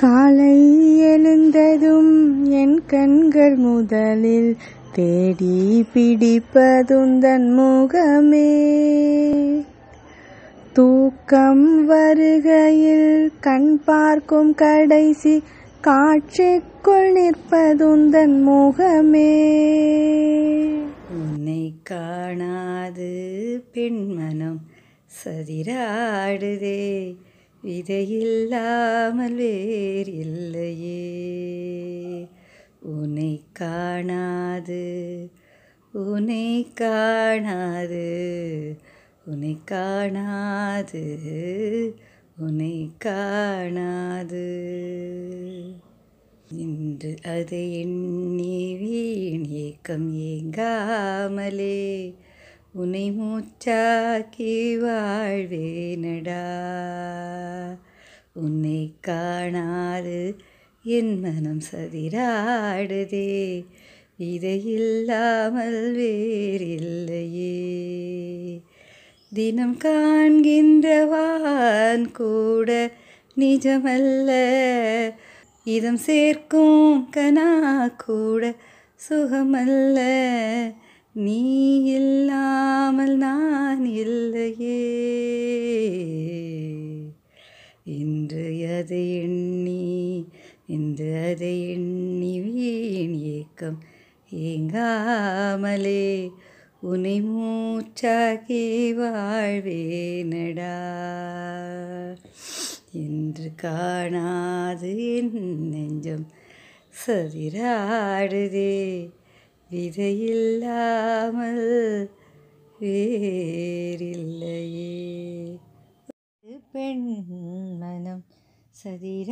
காலை எழுந்ததும் என் கண்கள் முதலில் தேடி பிடிப்பதுந்தன் முகமே தூக்கம் வருகையில் கண் பார்க்கும் கடைசி காட்சிக்குள் நிற்பதுந்தன் முகமே உன்னை காணாது பெண்மனம் சதிராடுதே இதையில்லாமல் வேறு இல்லையே உனை காணாது உனை காணாது உனை காணாது உனை காணாது இன்று அதை எண்ணி வீண் ஏக்கம் ஏங்காமலே உனை மூச்சாக்கி வாழ்வேனடா உன்னை காணாது என் மனம் சதிராடுதே இதையில்லாமல் வேறில்லையே தினம் காண்கின்றவான் கூட நிஜமல்ல இதம் சேர்க்கும் கனா கூட சுகமல்ல நீ இல்லை இல்லாமல் நான் இல்லையே இன்று அதை எண்ணி இன்று அதை எண்ணி வீண் ஏக்கம் ஏங்காமலே உனை மூச்சாகி வாழ்வேனடா என்று காணாது என் நெஞ்சம் சதிராடுதே விதையில்லாமல் வேறில்லையே பெண் மனம் சதிராடுதே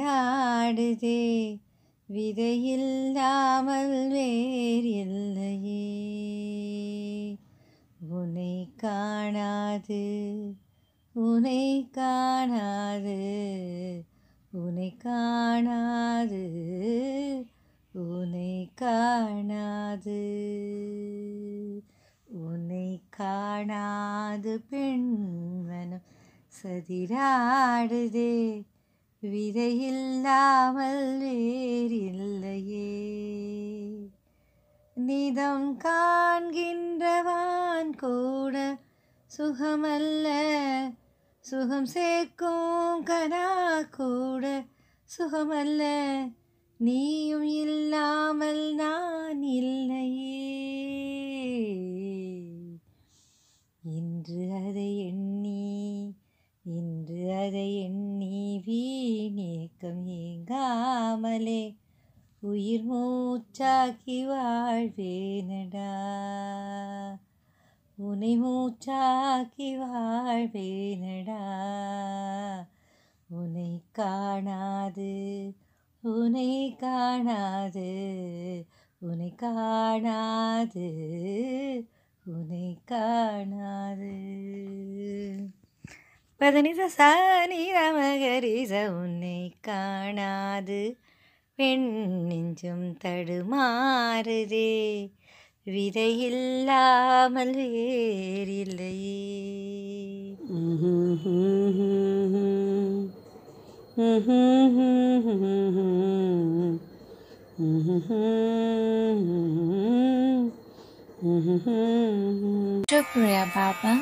விதையில்லாமல் வேறில்லையே உனை காணாது உனை காணாது உனை காணாது உனை காணாது காணாது பெண்மனம் சதிராடுதே விதையில்லாமல் வேறில்லையே நிதம் காண்கின்றவான் கூட சுகமல்ல சுகம் சேர்க்கும் கனா கூட சுகமல்ல நீயும் இல்லாமல் நான் இல்லையே இயக்கம் ஏங்காமலே உயிர் மூச்சாக்கி வாழ்வேனடா உனை மூச்சாக்கி வாழ்வேனடா உனை காணாது உனை காணாது உனை காணாது உனை காணாது பதனிச சாரி ரமகரிச உன்னை காணாது பெண் நெஞ்சும் தடுமாறுதே விதையில்லாமல் வேறில்லையே சுப்ரியா பாபா